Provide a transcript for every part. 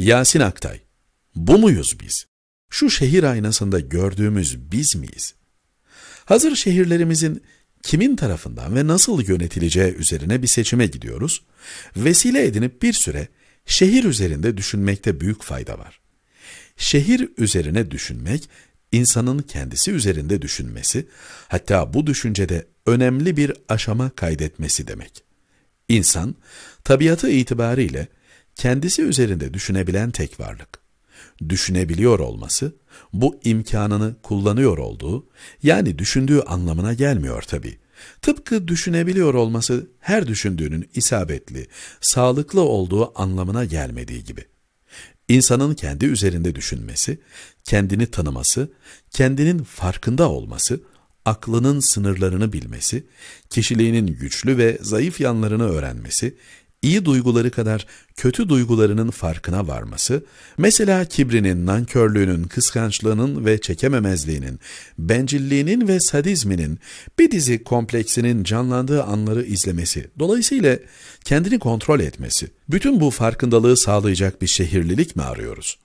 Yasin Aktay, bu muyuz biz? Şu şehir aynasında gördüğümüz biz miyiz? Hazır şehirlerimizin kimin tarafından ve nasıl yönetileceği üzerine bir seçime gidiyoruz. Vesile edinip bir süre şehir üzerinde düşünmekte büyük fayda var. Şehir üzerine düşünmek, insanın kendisi üzerinde düşünmesi, hatta bu düşüncede önemli bir aşama kaydetmesi demek. İnsan, tabiatı itibariyle kendisi üzerinde düşünebilen tek varlık. Düşünebiliyor olması, bu imkanını kullanıyor olduğu, yani düşündüğü anlamına gelmiyor tabii. Tıpkı düşünebiliyor olması her düşündüğünün isabetli, sağlıklı olduğu anlamına gelmediği gibi. İnsanın kendi üzerinde düşünmesi, kendini tanıması, kendinin farkında olması, aklının sınırlarını bilmesi, kişiliğinin güçlü ve zayıf yanlarını öğrenmesi, iyi duyguları kadar kötü duygularının farkına varması, mesela kibrinin, nankörlüğünün, kıskançlığının ve çekememezliğinin, bencilliğinin ve sadizminin bir dizi kompleksinin canlandığı anları izlemesi, dolayısıyla kendini kontrol etmesi, bütün bu farkındalığı sağlayacak bir şehirlilik mi arıyoruz?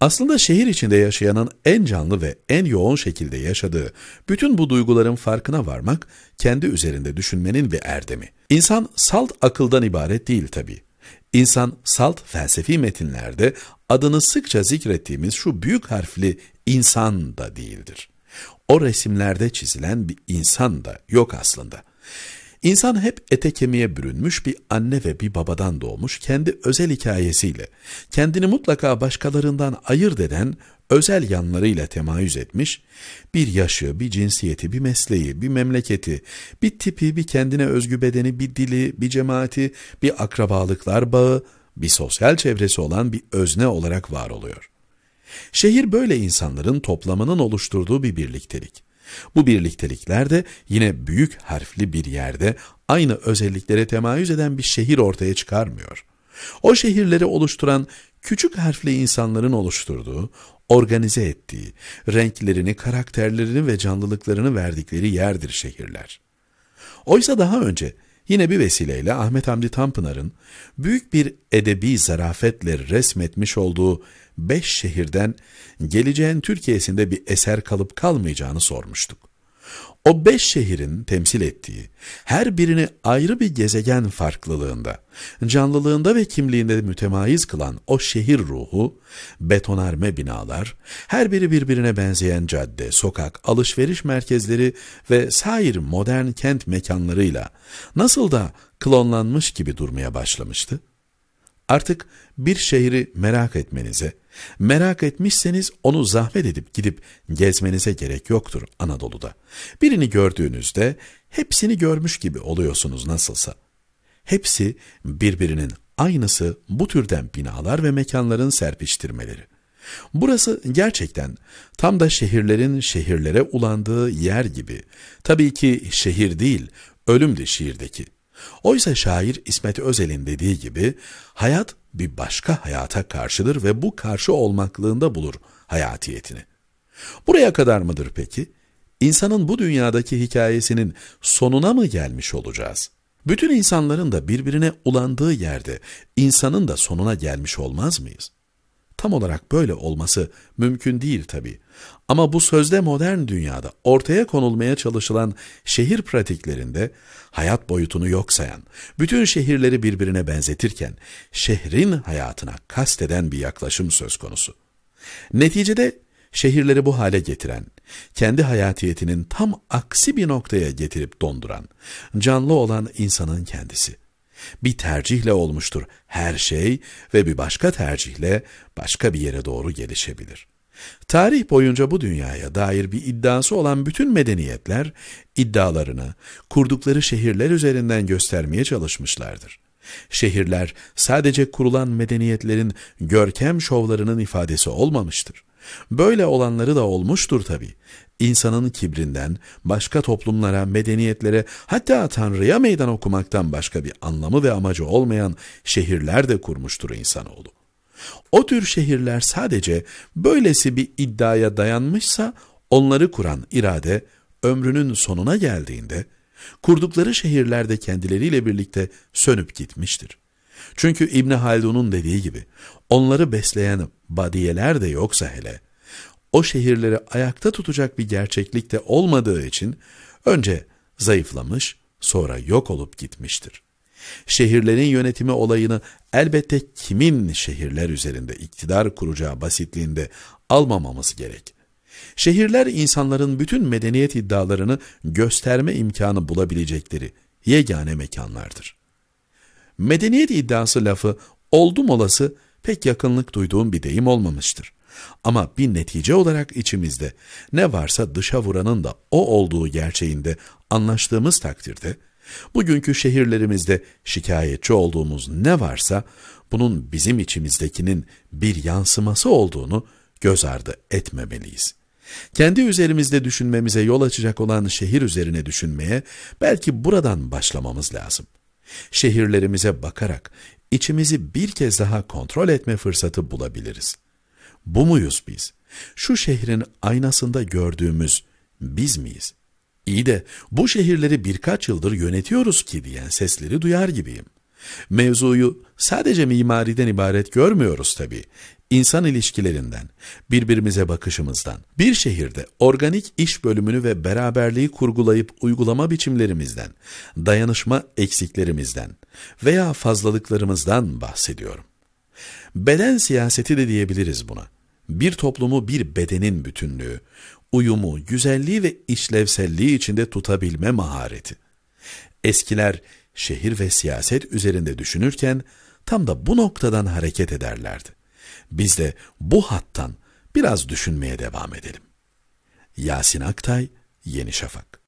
Aslında şehir içinde yaşayanın en canlı ve en yoğun şekilde yaşadığı bütün bu duyguların farkına varmak, kendi üzerinde düşünmenin bir erdemi. İnsan salt akıldan ibaret değil tabi. İnsan salt felsefi metinlerde adını sıkça zikrettiğimiz şu büyük harfli insan da değildir. O resimlerde çizilen bir insan da yok aslında. İnsan hep ete kemiğe bürünmüş bir anne ve bir babadan doğmuş kendi özel hikayesiyle, kendini mutlaka başkalarından ayırt eden özel yanlarıyla temayüz etmiş, bir yaşı, bir cinsiyeti, bir mesleği, bir memleketi, bir tipi, bir kendine özgü bedeni, bir dili, bir cemaati, bir akrabalıklar bağı, bir sosyal çevresi olan bir özne olarak var oluyor. Şehir böyle insanların toplamının oluşturduğu bir birliktelik. Bu birliktelikler de yine büyük harfli bir yerde aynı özelliklere temayüz eden bir şehir ortaya çıkarmıyor. O şehirleri oluşturan küçük harfli insanların oluşturduğu, organize ettiği, renklerini, karakterlerini ve canlılıklarını verdikleri yerdir şehirler. Oysa daha önce Yine bir vesileyle Ahmet Hamdi Tanpınar'ın büyük bir edebi zarafetle resmetmiş olduğu beş şehirden geleceğin Türkiye'sinde bir eser kalıp kalmayacağını sormuştuk. O beş şehrin temsil ettiği her birini ayrı bir gezegen farklılığında, canlılığında ve kimliğinde mütemayiz kılan o şehir ruhu, betonarme binalar, her biri birbirine benzeyen cadde, sokak, alışveriş merkezleri ve sair modern kent mekanlarıyla nasıl da klonlanmış gibi durmaya başlamıştı? Artık bir şehri merak etmenize, merak etmişseniz onu zahmet edip gidip gezmenize gerek yoktur Anadolu'da. Birini gördüğünüzde hepsini görmüş gibi oluyorsunuz nasılsa. Hepsi birbirinin aynısı bu türden binalar ve mekanların serpiştirmeleri. Burası gerçekten tam da şehirlerin şehirlere ulandığı yer gibi. Tabii ki şehir değil, ölüm de şiirdeki. Oysa şair İsmet Özel'in dediği gibi hayat bir başka hayata karşıdır ve bu karşı olmaklığında bulur hayatiyetini. Buraya kadar mıdır peki? İnsanın bu dünyadaki hikayesinin sonuna mı gelmiş olacağız? Bütün insanların da birbirine ulandığı yerde insanın da sonuna gelmiş olmaz mıyız?'' tam olarak böyle olması mümkün değil tabi. Ama bu sözde modern dünyada ortaya konulmaya çalışılan şehir pratiklerinde hayat boyutunu yok sayan, bütün şehirleri birbirine benzetirken şehrin hayatına kasteden bir yaklaşım söz konusu. Neticede şehirleri bu hale getiren, kendi hayatiyetinin tam aksi bir noktaya getirip donduran, canlı olan insanın kendisi. Bir tercihle olmuştur her şey ve bir başka tercihle başka bir yere doğru gelişebilir. Tarih boyunca bu dünyaya dair bir iddiası olan bütün medeniyetler iddialarını kurdukları şehirler üzerinden göstermeye çalışmışlardır. Şehirler sadece kurulan medeniyetlerin görkem şovlarının ifadesi olmamıştır. Böyle olanları da olmuştur tabi. İnsanın kibrinden başka toplumlara, medeniyetlere hatta Tanrı'ya meydan okumaktan başka bir anlamı ve amacı olmayan şehirler de kurmuştur insanoğlu. O tür şehirler sadece böylesi bir iddiaya dayanmışsa onları kuran irade ömrünün sonuna geldiğinde kurdukları şehirlerde kendileriyle birlikte sönüp gitmiştir. Çünkü İbni Haldun'un dediği gibi onları besleyen badiyeler de yoksa hele o şehirleri ayakta tutacak bir gerçeklik de olmadığı için önce zayıflamış sonra yok olup gitmiştir. Şehirlerin yönetimi olayını elbette kimin şehirler üzerinde iktidar kuracağı basitliğinde almamamız gerek. Şehirler insanların bütün medeniyet iddialarını gösterme imkanı bulabilecekleri yegane mekanlardır medeniyet iddiası lafı oldum olası pek yakınlık duyduğum bir deyim olmamıştır. Ama bir netice olarak içimizde ne varsa dışa vuranın da o olduğu gerçeğinde anlaştığımız takdirde, bugünkü şehirlerimizde şikayetçi olduğumuz ne varsa bunun bizim içimizdekinin bir yansıması olduğunu göz ardı etmemeliyiz. Kendi üzerimizde düşünmemize yol açacak olan şehir üzerine düşünmeye belki buradan başlamamız lazım.'' şehirlerimize bakarak içimizi bir kez daha kontrol etme fırsatı bulabiliriz. Bu muyuz biz? Şu şehrin aynasında gördüğümüz biz miyiz? İyi de bu şehirleri birkaç yıldır yönetiyoruz ki diyen sesleri duyar gibiyim. Mevzuyu sadece mimariden ibaret görmüyoruz tabii insan ilişkilerinden, birbirimize bakışımızdan, bir şehirde organik iş bölümünü ve beraberliği kurgulayıp uygulama biçimlerimizden, dayanışma eksiklerimizden veya fazlalıklarımızdan bahsediyorum. Beden siyaseti de diyebiliriz buna. Bir toplumu bir bedenin bütünlüğü, uyumu, güzelliği ve işlevselliği içinde tutabilme mahareti. Eskiler şehir ve siyaset üzerinde düşünürken tam da bu noktadan hareket ederlerdi. Biz de bu hattan biraz düşünmeye devam edelim. Yasin Aktay, Yeni Şafak